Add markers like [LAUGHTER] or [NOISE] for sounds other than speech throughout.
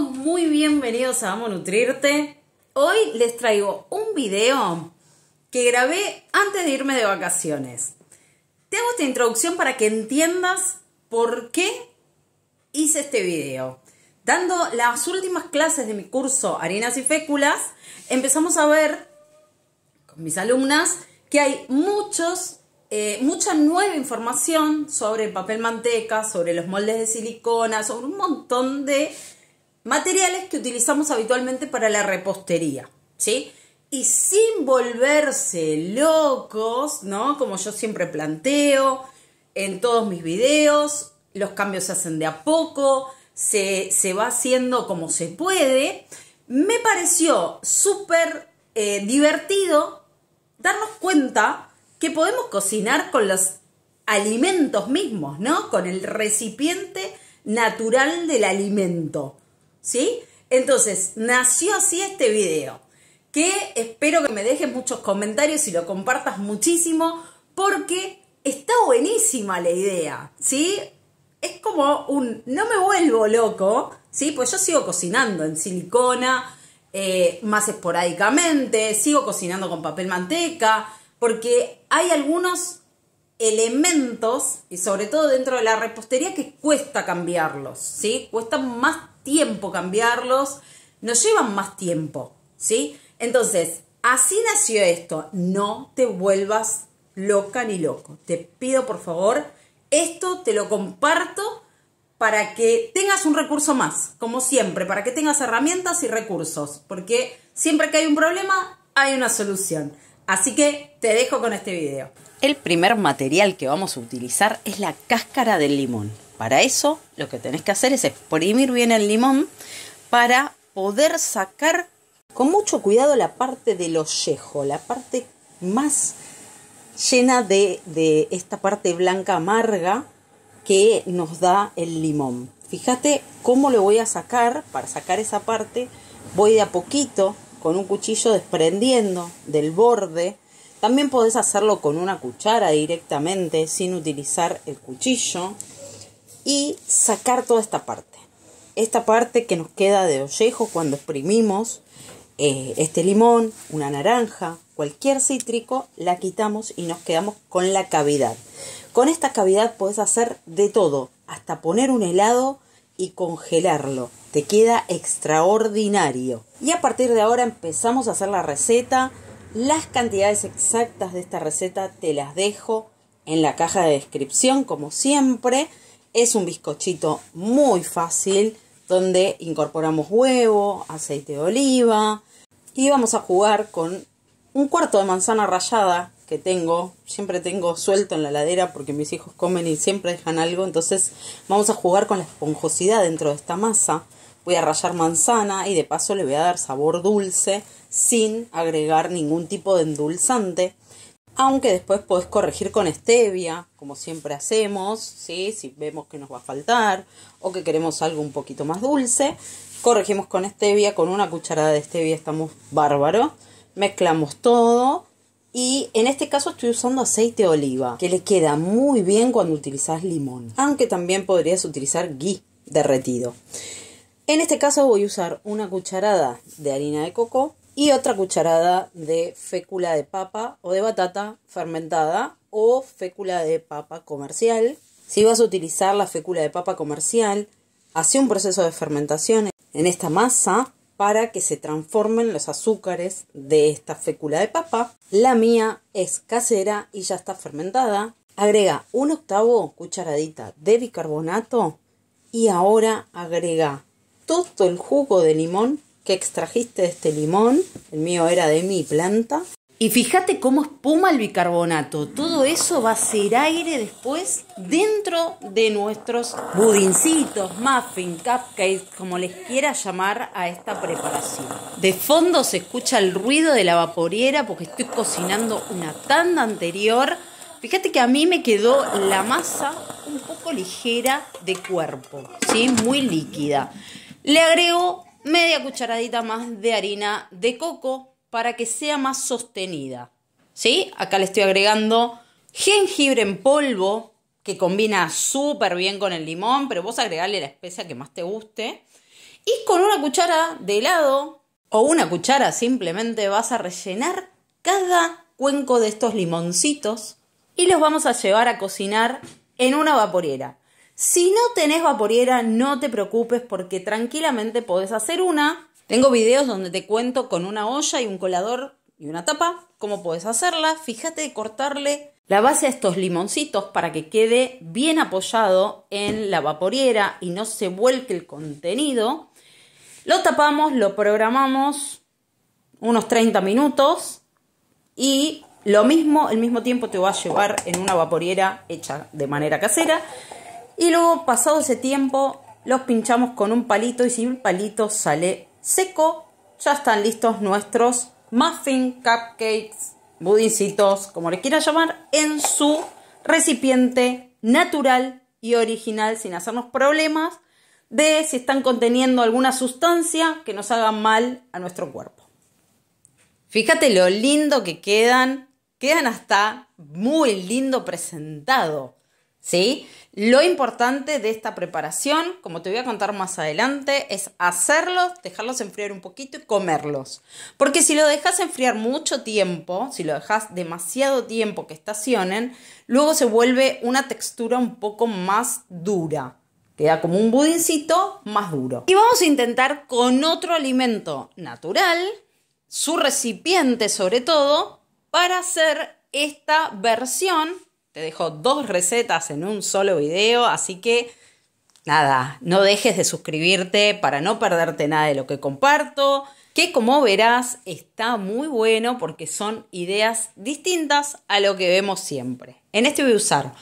muy bienvenidos a Amo Nutrirte. Hoy les traigo un video que grabé antes de irme de vacaciones. Te hago esta introducción para que entiendas por qué hice este video. Dando las últimas clases de mi curso Harinas y Féculas, empezamos a ver con mis alumnas que hay muchos eh, mucha nueva información sobre el papel manteca, sobre los moldes de silicona, sobre un montón de materiales que utilizamos habitualmente para la repostería, ¿sí? Y sin volverse locos, ¿no? Como yo siempre planteo en todos mis videos, los cambios se hacen de a poco, se, va haciendo como se puede. Me pareció súper eh, divertido darnos cuenta que podemos cocinar con los alimentos mismos, ¿no? Con el recipiente natural del alimento. ¿sí? Entonces, nació así este video, que espero que me dejes muchos comentarios y lo compartas muchísimo, porque está buenísima la idea, ¿sí? Es como un, no me vuelvo loco, ¿sí? Pues yo sigo cocinando en silicona, eh, más esporádicamente, sigo cocinando con papel manteca, porque hay algunos elementos, y sobre todo dentro de la repostería, que cuesta cambiarlos, ¿sí? Cuesta más tiempo cambiarlos, nos llevan más tiempo, ¿sí? Entonces, así nació esto, no te vuelvas loca ni loco. Te pido por favor, esto te lo comparto para que tengas un recurso más, como siempre, para que tengas herramientas y recursos, porque siempre que hay un problema hay una solución. Así que te dejo con este video. El primer material que vamos a utilizar es la cáscara del limón. Para eso lo que tenés que hacer es exprimir bien el limón para poder sacar con mucho cuidado la parte del ollejo, la parte más llena de, esta parte blanca amarga que nos da el limón. Fíjate cómo lo voy a sacar, para sacar esa parte voy de a poquito con un cuchillo desprendiendo del borde. También podés hacerlo con una cuchara directamente sin utilizar el cuchillo y sacar toda esta parte. Esta parte que nos queda de ollejo cuando exprimimos eh, este limón, una naranja, cualquier cítrico, la quitamos y nos quedamos con la cavidad. Con esta cavidad puedes hacer de todo, hasta poner un helado y congelarlo. Te queda extraordinario. Y a partir de ahora empezamos a hacer la receta. Las cantidades exactas de esta receta te las dejo en la caja de descripción, como siempre. Es un bizcochito muy fácil donde incorporamos huevo, aceite de oliva y vamos a jugar con un cuarto de manzana rallada que tengo, siempre tengo suelto en la ladera porque mis hijos comen y siempre dejan algo, entonces vamos a jugar con la esponjosidad dentro de esta masa. Voy a rallar manzana y de paso le voy a dar sabor dulce sin agregar ningún tipo de endulzante aunque después podés corregir con stevia, como siempre hacemos, si vemos que nos va a faltar o que queremos algo un poquito más dulce, corregimos con stevia, con una cucharada de stevia estamos bárbaros, mezclamos todo y en este caso estoy usando aceite de oliva, que le queda muy bien cuando utilizas limón, aunque también podrías utilizar gui derretido. En este caso voy a usar una cucharada de harina de coco, y otra cucharada de fécula de papa o de batata fermentada o fécula de papa comercial. Si vas a utilizar la fécula de papa comercial, hace un proceso de fermentación en esta masa para que se transformen los azúcares de esta fécula de papa. La mía es casera y ya está fermentada. Agrega un octavo cucharadita de bicarbonato y ahora agrega todo el jugo de limón que extrajiste de este limón, el mío era de mi planta. Y fíjate cómo espuma el bicarbonato. Todo eso va a ser aire después dentro de nuestros budincitos, muffin, cupcakes, como les quiera llamar a esta preparación. De fondo se escucha el ruido de la vaporiera porque estoy cocinando una tanda anterior. Fíjate que a mí me quedó la masa un poco ligera de cuerpo, ¿sí? muy líquida. Le agrego media cucharadita más de harina de coco para que sea más sostenida. ¿Sí? Acá le estoy agregando jengibre en polvo, que combina súper bien con el limón, pero vos agregarle la especia que más te guste. Y con una cuchara de helado o una cuchara simplemente vas a rellenar cada cuenco de estos limoncitos y los vamos a llevar a cocinar en una vaporera. Si no tenés vaporiera no te preocupes porque tranquilamente podés hacer una. Tengo videos donde te cuento con una olla y un colador y una tapa cómo podés hacerla. Fíjate de cortarle la base a estos limoncitos para que quede bien apoyado en la vaporiera y no se vuelque el contenido. Lo tapamos, lo programamos unos 30 minutos y lo mismo, el mismo tiempo te va a llevar en una vaporiera hecha de manera casera. Y luego, pasado ese tiempo, los pinchamos con un palito y si un palito sale seco, ya están listos nuestros muffin, cupcakes, budincitos, como le quiera llamar, en su recipiente natural y original, sin hacernos problemas de si están conteniendo alguna sustancia que nos haga mal a nuestro cuerpo. Fíjate lo lindo que quedan, quedan hasta muy lindo presentado, ¿sí? Lo importante de esta preparación, como te voy a contar más adelante, es hacerlos, dejarlos enfriar un poquito y comerlos. Porque si lo dejas enfriar mucho tiempo, si lo dejas demasiado tiempo que estacionen, luego se vuelve una textura un poco más dura. Queda como un budincito más duro. Y vamos a intentar con otro alimento natural, su recipiente sobre todo, para hacer esta versión te dejo dos recetas en un solo video, así que nada, no dejes de suscribirte para no perderte nada de lo que comparto, que como verás está muy bueno porque son ideas distintas a lo que vemos siempre. En este voy a usar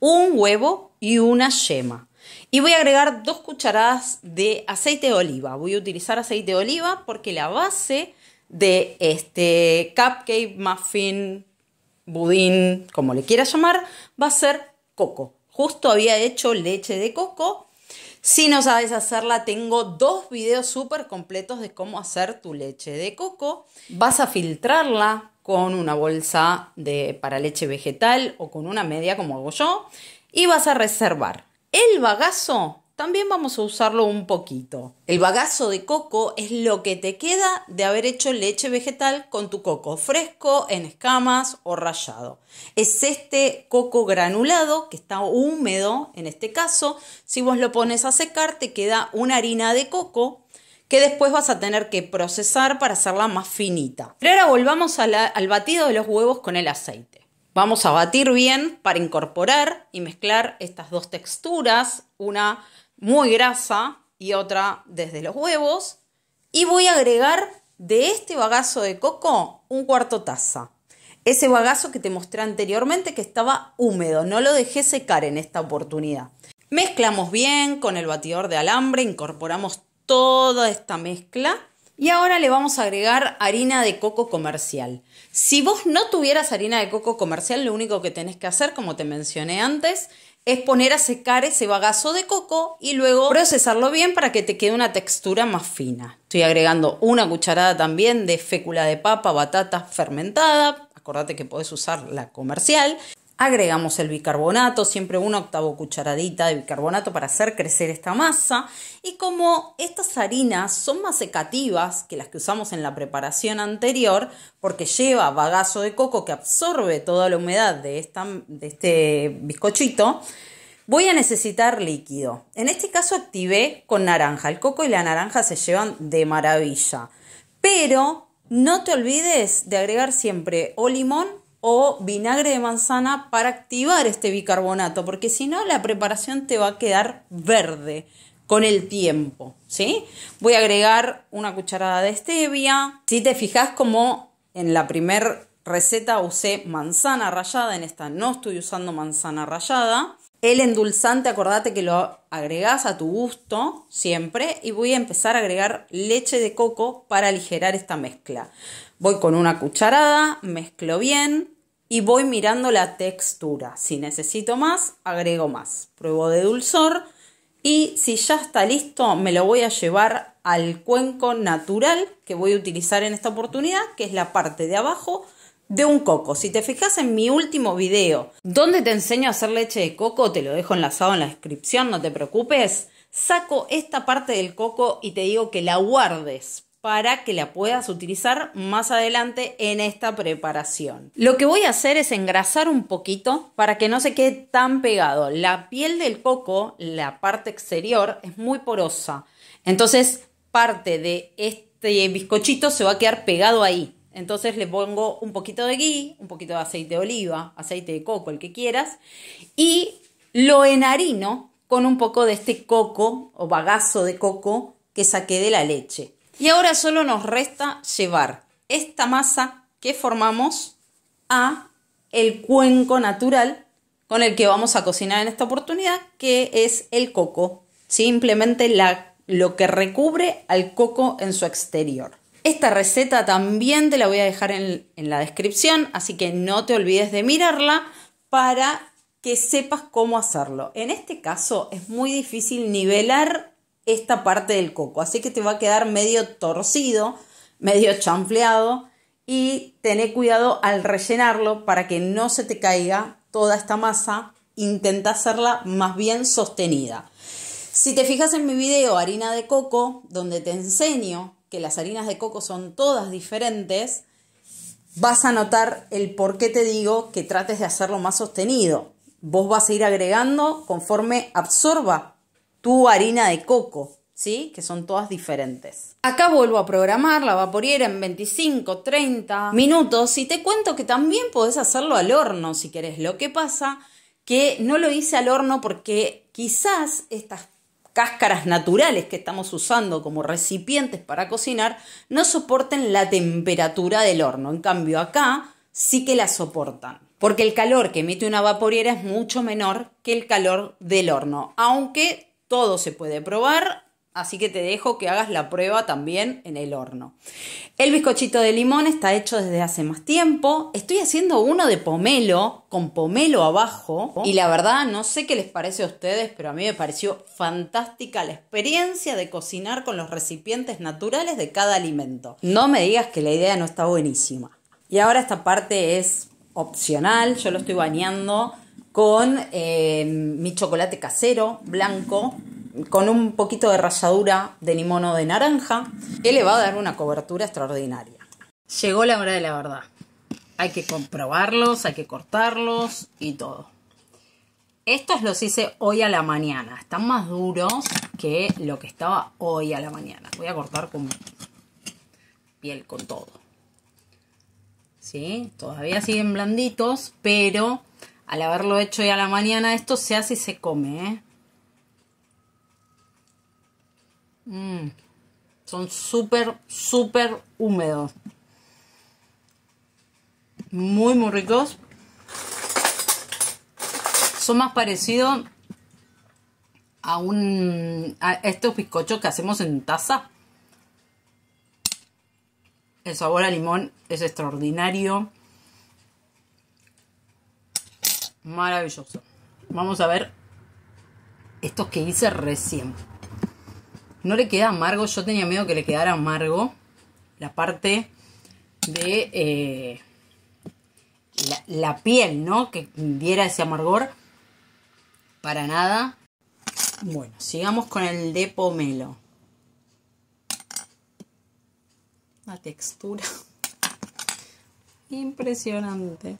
un huevo y una yema. Y voy a agregar dos cucharadas de aceite de oliva. Voy a utilizar aceite de oliva porque la base de este cupcake, muffin, budín, como le quieras llamar, va a ser coco. Justo había hecho leche de coco. Si no sabes hacerla, tengo dos videos súper completos de cómo hacer tu leche de coco. Vas a filtrarla con una bolsa de, para leche vegetal o con una media como hago yo y vas a reservar el bagazo también vamos a usarlo un poquito. El bagazo de coco es lo que te queda de haber hecho leche vegetal con tu coco fresco, en escamas o rallado. Es este coco granulado que está húmedo en este caso. Si vos lo pones a secar te queda una harina de coco que después vas a tener que procesar para hacerla más finita. Pero ahora volvamos al batido de los huevos con el aceite. Vamos a batir bien para incorporar y mezclar estas dos texturas, una muy grasa y otra desde los huevos. Y voy a agregar de este bagazo de coco un cuarto taza. Ese bagazo que te mostré anteriormente que estaba húmedo, no lo dejé secar en esta oportunidad. Mezclamos bien con el batidor de alambre, incorporamos toda esta mezcla y ahora le vamos a agregar harina de coco comercial. Si vos no tuvieras harina de coco comercial, lo único que tenés que hacer, como te mencioné antes, es poner a secar ese bagazo de coco y luego procesarlo bien para que te quede una textura más fina. Estoy agregando una cucharada también de fécula de papa, batata fermentada. Acordate que podés usar la comercial agregamos el bicarbonato, siempre una octavo cucharadita de bicarbonato para hacer crecer esta masa. Y como estas harinas son más secativas que las que usamos en la preparación anterior, porque lleva bagazo de coco que absorbe toda la humedad de, esta, de este bizcochito, voy a necesitar líquido. En este caso activé con naranja. El coco y la naranja se llevan de maravilla. Pero no te olvides de agregar siempre o limón o vinagre de manzana para activar este bicarbonato, porque si no la preparación te va a quedar verde con el tiempo, Voy a agregar una cucharada de stevia. Si te fijas como en la primera receta usé manzana rallada, en esta no estoy usando manzana rallada. El endulzante, acordate que lo agregás a tu gusto siempre y voy a empezar a agregar leche de coco para aligerar esta mezcla. Voy con una cucharada, mezclo bien y voy mirando la textura. Si necesito más, agrego más. Pruebo de dulzor y si ya está listo, me lo voy a llevar al cuenco natural que voy a utilizar en esta oportunidad, que es la parte de abajo de un coco. Si te fijas en mi último video, donde te enseño a hacer leche de coco, te lo dejo enlazado en la descripción, no te preocupes. Saco esta parte del coco y te digo que la guardes para que la puedas utilizar más adelante en esta preparación. Lo que voy a hacer es engrasar un poquito para que no se quede tan pegado. La piel del coco, la parte exterior, es muy porosa. Entonces parte de este bizcochito se va a quedar pegado ahí. Entonces le pongo un poquito de gui, un poquito de aceite de oliva, aceite de coco, el que quieras, y lo enharino con un poco de este coco o bagazo de coco que saqué de la leche. Y ahora solo nos resta llevar esta masa que formamos a el cuenco natural con el que vamos a cocinar en esta oportunidad, que es el coco. Simplemente la, lo que recubre al coco en su exterior. Esta receta también te la voy a dejar en, en la descripción, así que no te olvides de mirarla para que sepas cómo hacerlo. En este caso es muy difícil nivelar esta parte del coco. Así que te va a quedar medio torcido, medio chanfleado y tené cuidado al rellenarlo para que no se te caiga toda esta masa. Intenta hacerla más bien sostenida. Si te fijas en mi video harina de coco, donde te enseño que las harinas de coco son todas diferentes, vas a notar el por qué te digo que trates de hacerlo más sostenido. Vos vas a ir agregando conforme absorba tu harina de coco, ¿sí? Que son todas diferentes. Acá vuelvo a programar la vaporiera en 25, 30 minutos y te cuento que también podés hacerlo al horno si querés. Lo que pasa que no lo hice al horno porque quizás estas cáscaras naturales que estamos usando como recipientes para cocinar no soporten la temperatura del horno. En cambio acá sí que la soportan. Porque el calor que emite una vaporiera es mucho menor que el calor del horno, aunque todo se puede probar, así que te dejo que hagas la prueba también en el horno. El bizcochito de limón está hecho desde hace más tiempo. Estoy haciendo uno de pomelo, con pomelo abajo. Y la verdad, no sé qué les parece a ustedes, pero a mí me pareció fantástica la experiencia de cocinar con los recipientes naturales de cada alimento. No me digas que la idea no está buenísima. Y ahora esta parte es opcional, yo lo estoy bañando con eh, mi chocolate casero blanco, con un poquito de ralladura de limón o de naranja, que le va a dar una cobertura extraordinaria. Llegó la hora de la verdad. Hay que comprobarlos, hay que cortarlos y todo. Estos los hice hoy a la mañana. Están más duros que lo que estaba hoy a la mañana. Voy a cortar con piel, con todo. ¿Sí? Todavía siguen blanditos, pero al haberlo hecho ya a la mañana, esto se hace y se come. ¿eh? Mm. Son súper, súper húmedos. Muy, muy ricos. Son más parecidos a un estos bizcochos que hacemos en taza. El sabor a limón es extraordinario. Maravilloso. Vamos a ver estos que hice recién. No le queda amargo, yo tenía miedo que le quedara amargo la parte de eh, la, la piel, ¿no? Que diera ese amargor. Para nada. Bueno, sigamos con el de pomelo. La textura. [LAUGHS] Impresionante.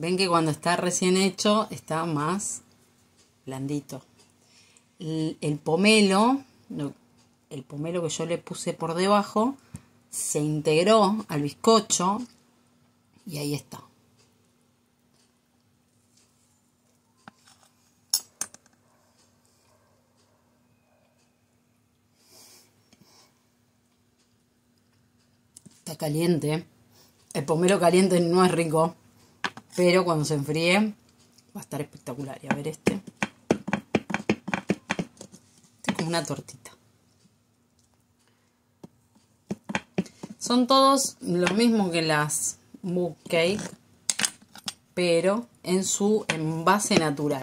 Ven que cuando está recién hecho está más blandito. El, pomelo, el pomelo que yo le puse por debajo, se integró al bizcocho y ahí está. Está caliente. El pomelo caliente no es rico. Pero cuando se enfríe va a estar espectacular. Y a ver este. Este es como una tortita. Son todos lo mismo que las Mug cake, pero en su envase natural.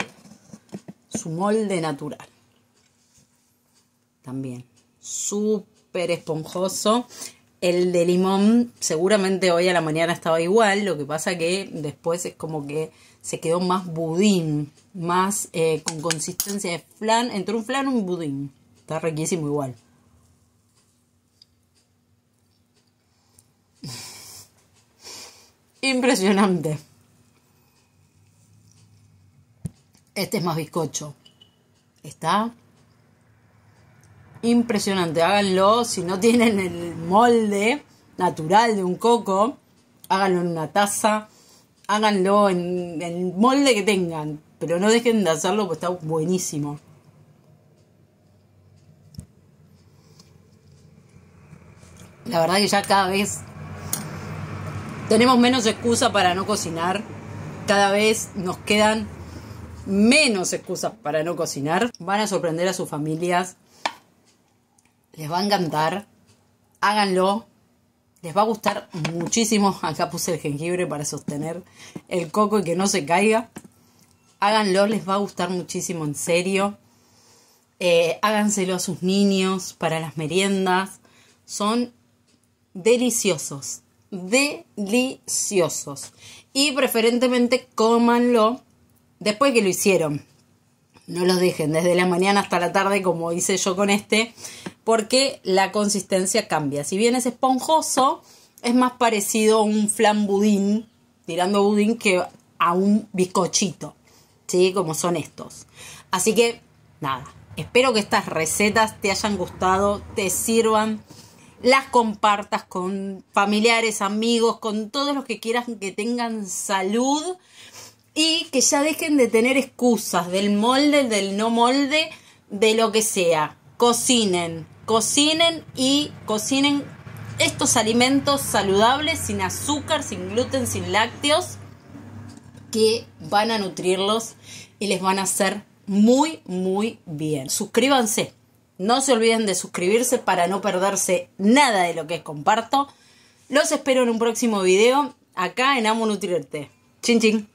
Su molde natural. También. Súper esponjoso el de limón seguramente hoy a la mañana estaba igual, lo que pasa que después es como que se quedó más budín, más eh, con consistencia de flan, entre un flan y un budín. Está riquísimo igual. [LAUGHS] Impresionante. Este es más bizcocho. Está impresionante. Háganlo si no tienen el molde natural de un coco, háganlo en una taza, háganlo en el molde que tengan, pero no dejen de hacerlo porque está buenísimo. La verdad que ya cada vez tenemos menos excusa para no cocinar, cada vez nos quedan menos excusas para no cocinar. Van a sorprender a sus familias les va a encantar. Háganlo. Les va a gustar muchísimo. Acá puse el jengibre para sostener el coco y que no se caiga. Háganlo, les va a gustar muchísimo, en serio. Eh, háganselo a sus niños para las meriendas. Son deliciosos. Deliciosos. Y preferentemente cómanlo después que lo hicieron no los dejen desde la mañana hasta la tarde como hice yo con este, porque la consistencia cambia. Si bien es esponjoso, es más parecido a un flan budín, tirando budín, que a un bizcochito, ¿sí? Como son estos. Así que, nada, espero que estas recetas te hayan gustado, te sirvan, las compartas con familiares, amigos, con todos los que quieran que tengan salud y que ya dejen de tener excusas del molde, del no molde, de lo que sea. Cocinen, cocinen y cocinen estos alimentos saludables, sin azúcar, sin gluten, sin lácteos, que van a nutrirlos y les van a hacer muy, muy bien. Suscríbanse. No se olviden de suscribirse para no perderse nada de lo que comparto. Los espero en un próximo video acá en Amo Nutrirte. Chin